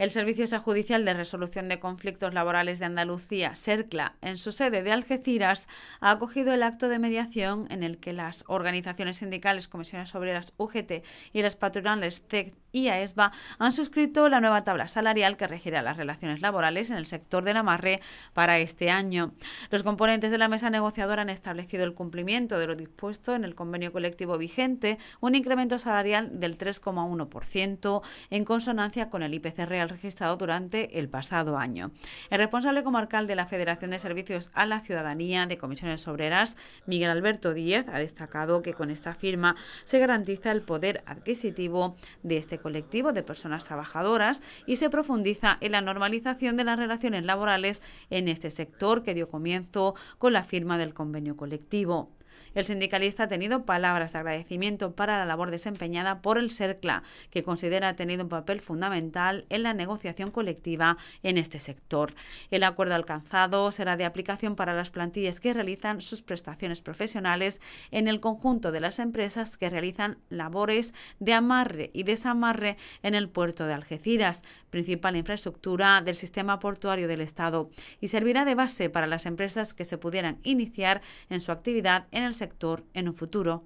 El Servicio Judicial de Resolución de Conflictos Laborales de Andalucía, SERCLA, en su sede de Algeciras, ha acogido el acto de mediación en el que las organizaciones sindicales, comisiones obreras UGT y las patronales y AESBA han suscrito la nueva tabla salarial que regirá las relaciones laborales en el sector de la amarre para este año. Los componentes de la mesa negociadora han establecido el cumplimiento de lo dispuesto en el convenio colectivo vigente, un incremento salarial del 3,1% en consonancia con el IPC real registrado durante el pasado año. El responsable comarcal de la Federación de Servicios a la Ciudadanía de Comisiones Obreras, Miguel Alberto Díez, ha destacado que con esta firma se garantiza el poder adquisitivo de este colectivo de personas trabajadoras y se profundiza en la normalización de las relaciones laborales en este sector que dio comienzo con la firma del convenio colectivo. El sindicalista ha tenido palabras de agradecimiento para la labor desempeñada por el CERCLA, que considera ha tenido un papel fundamental en la negociación colectiva en este sector. El acuerdo alcanzado será de aplicación para las plantillas que realizan sus prestaciones profesionales en el conjunto de las empresas que realizan labores de amarre y desamarre en el puerto de Algeciras, principal infraestructura del sistema portuario del Estado, y servirá de base para las empresas que se pudieran iniciar en su actividad el sector en un futuro.